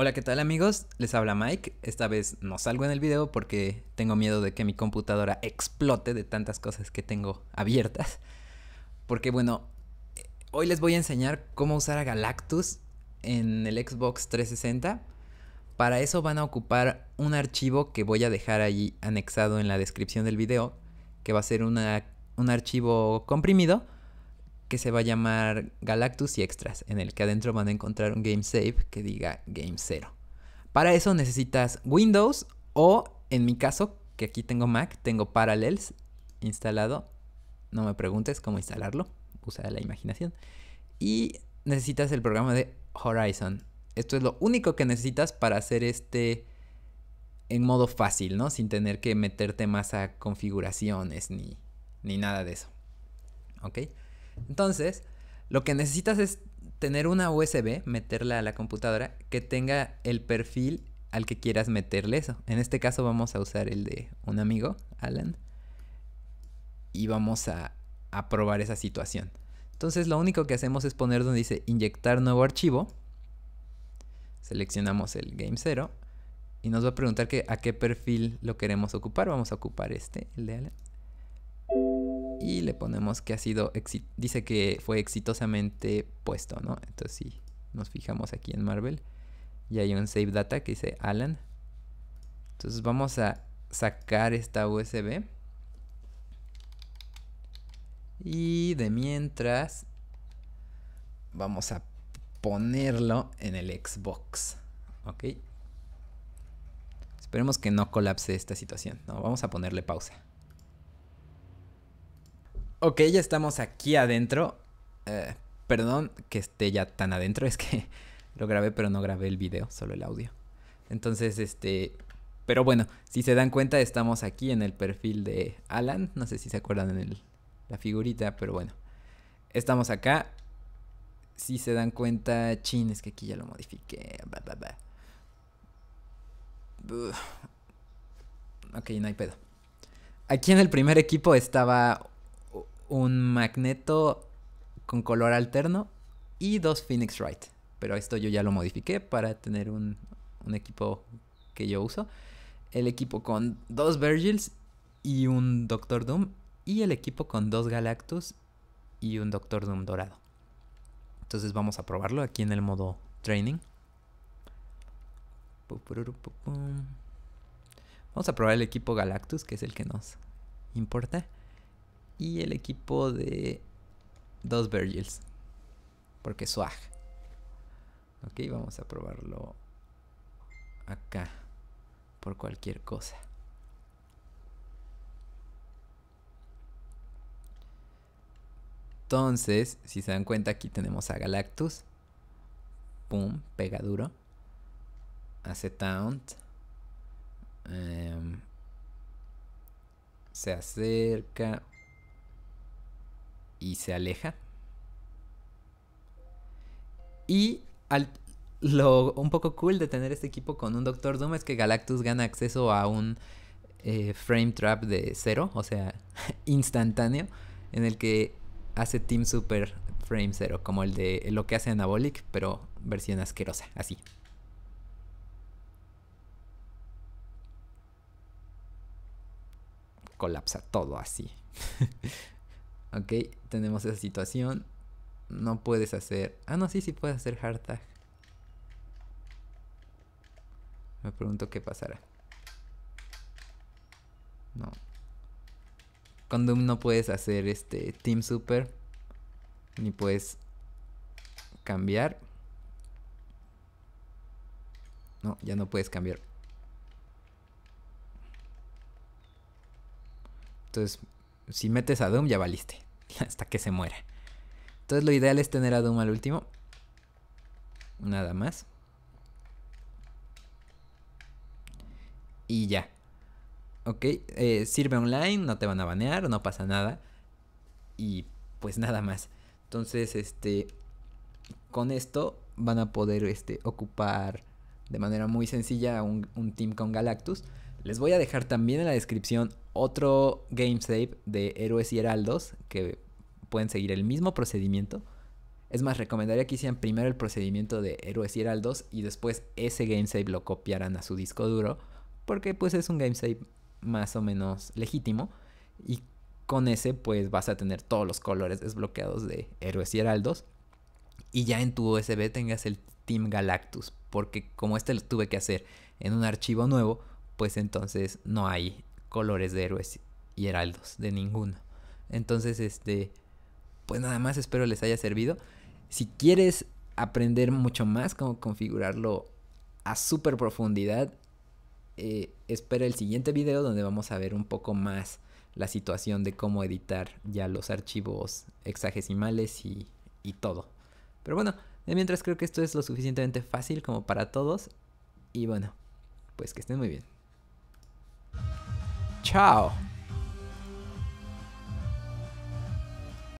Hola, ¿qué tal amigos? Les habla Mike. Esta vez no salgo en el video porque tengo miedo de que mi computadora explote de tantas cosas que tengo abiertas. Porque bueno, hoy les voy a enseñar cómo usar a Galactus en el Xbox 360. Para eso van a ocupar un archivo que voy a dejar ahí anexado en la descripción del video, que va a ser un archivo comprimido que se va a llamar Galactus y Extras, en el que adentro van a encontrar un game save que diga game 0. Para eso necesitas Windows o, en mi caso, que aquí tengo Mac, tengo Parallels instalado. No me preguntes cómo instalarlo, usa la imaginación. Y necesitas el programa de Horizon. Esto es lo único que necesitas para hacer este en modo fácil, ¿no? Sin tener que meterte más a configuraciones ni, ni nada de eso. ¿Ok? Entonces, lo que necesitas es tener una USB, meterla a la computadora, que tenga el perfil al que quieras meterle eso. En este caso vamos a usar el de un amigo, Alan, y vamos a, probar esa situación. Entonces lo único que hacemos es poner donde dice inyectar nuevo archivo, seleccionamos el game 0 y nos va a preguntar a qué perfil lo queremos ocupar. Vamos a ocupar este, el de Alan y le ponemos que ha sido, dice que fue exitosamente puesto, ¿no? Entonces si nos fijamos aquí en Marvel y hay un save data que dice Alan. Entonces vamos a sacar esta USB. Y de mientras vamos a ponerlo en el Xbox. ¿Ok? Esperemos que no colapse esta situación. No, vamos a ponerle pausa. Ok, ya estamos aquí adentro. Eh, perdón que esté ya tan adentro, es que lo grabé pero no grabé el video, solo el audio. Entonces, este... Pero bueno, si se dan cuenta, estamos aquí en el perfil de Alan. No sé si se acuerdan en la figurita, pero bueno. Estamos acá. Si se dan cuenta, chin, es que aquí ya lo modifiqué. Ok, no hay pedo. Aquí en el primer equipo estaba un magneto con color alterno y dos Phoenix Wright. Pero esto yo ya lo modifiqué para tener un, un equipo que yo uso. El equipo con dos Virgils y un Doctor Doom. Y el equipo con dos Galactus y un Doctor Doom dorado. Entonces vamos a probarlo aquí en el modo training. Vamos a probar el equipo Galactus, que es el que nos importa y el equipo de dos Virgils. Porque swag. Ok, vamos a probarlo acá. Por cualquier cosa. Entonces, si se dan cuenta, aquí tenemos a Galactus. Pum, pega duro. Hace taunt. Em, se acerca y se aleja. Y al, lo un poco cool de tener este equipo con un Doctor Doom es que Galactus gana acceso a un eh, frame trap de cero, o sea, instantáneo, en el que hace Team Super Frame cero, como el de lo que hace Anabolic, pero versión asquerosa, así. Colapsa todo así. Ok, tenemos esa situación. No puedes hacer... Ah, no, sí, sí puedes hacer hardtag. Me pregunto qué pasará. No. Con no puedes hacer este Team Super. Ni puedes cambiar. No, ya no puedes cambiar. Entonces si metes a Doom ya valiste, hasta que se muera. Entonces lo ideal es tener a Doom al último. Nada más. Y ya. Ok, eh, sirve online, no te van a banear, no pasa nada. Y pues nada más. Entonces, este, con esto van a poder este, ocupar de manera muy sencilla un, un team con Galactus. Les voy a dejar también en la descripción otro game save de Héroes y Heraldos que pueden seguir el mismo procedimiento. Es más, recomendaría que hicieran primero el procedimiento de Héroes y Heraldos y después ese game save lo copiaran a su disco duro porque pues es un game save más o menos legítimo y con ese pues vas a tener todos los colores desbloqueados de Héroes y Heraldos y ya en tu USB tengas el Team Galactus porque como este lo tuve que hacer en un archivo nuevo pues entonces no hay colores de héroes y heraldos de ninguno. Entonces, este, pues nada más espero les haya servido. Si quieres aprender mucho más cómo configurarlo a super profundidad, eh, espera el siguiente video donde vamos a ver un poco más la situación de cómo editar ya los archivos hexagesimales y, y todo. Pero bueno, de mientras creo que esto es lo suficientemente fácil como para todos. Y bueno, pues que estén muy bien. Tchau!